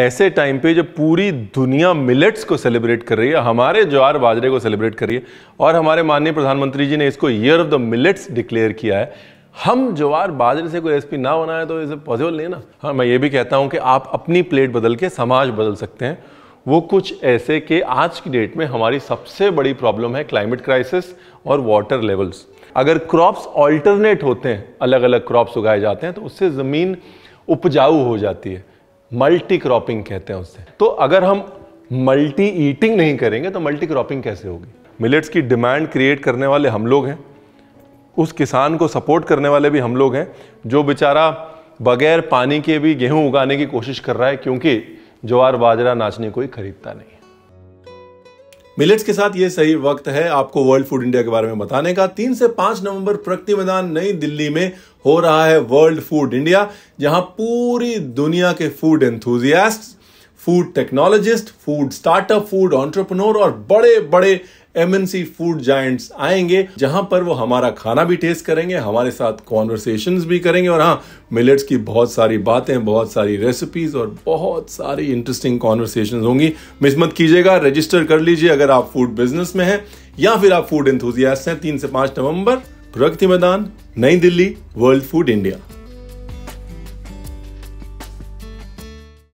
ऐसे टाइम पे जब पूरी दुनिया मिलेट्स को सेलिब्रेट कर रही है हमारे ज्वार बाजरे को सेलिब्रेट कर रही है और हमारे माननीय प्रधानमंत्री जी ने इसको year of the millets declare किया है हम ज्वार बाजरे से कोई रेसिपी ना बनाए तो इसे पॉसिबल नहीं ना हाँ मैं ये भी कहता हूँ कि आप अपनी प्लेट बदल के समाज बदल सकते हैं वो कुछ ऐसे कि आज की डेट में हमारी सबसे बड़ी प्रॉब्लम है क्लाइमेट क्राइसिस और वाटर लेवल्स अगर क्रॉप्स ऑल्टरनेट होते हैं अलग अलग क्रॉप्स उगाए जाते हैं तो उससे ज़मीन उपजाऊ हो जाती है मल्टी क्रॉपिंग कहते हैं उससे तो अगर हम मल्टी ईटिंग नहीं करेंगे तो मल्टी क्रॉपिंग कैसे होगी मिलेट्स की डिमांड क्रिएट करने वाले हम लोग हैं उस किसान को सपोर्ट करने वाले भी हम लोग हैं जो बेचारा बगैर पानी के भी गेहूं उगाने की कोशिश कर रहा है क्योंकि ज्वार बाजरा नाचने कोई खरीदता नहीं मिलेट्स के साथ ये सही वक्त है आपको वर्ल्ड फूड इंडिया के बारे में बताने का तीन से पांच नवंबर प्रगति मैदान नई दिल्ली में हो रहा है वर्ल्ड फूड इंडिया जहां पूरी दुनिया के food enthusiast food technologist food startup food entrepreneur और बड़े बड़े एमएनसी फूड जाइंट्स आएंगे जहां पर वो हमारा खाना भी टेस्ट करेंगे हमारे साथ कॉन्वर्सेशन भी करेंगे और हाँ मिलेट्स की बहुत सारी बातें बहुत सारी रेसिपीज और बहुत सारी इंटरेस्टिंग कॉन्वर्सेशन होंगी मिस मत कीजिएगा रजिस्टर कर लीजिए अगर आप फूड बिजनेस में हैं या फिर आप फूड इंथुजियास्ट हैं तीन से पांच नवम्बर प्रगति मैदान नई दिल्ली वर्ल्ड फूड इंडिया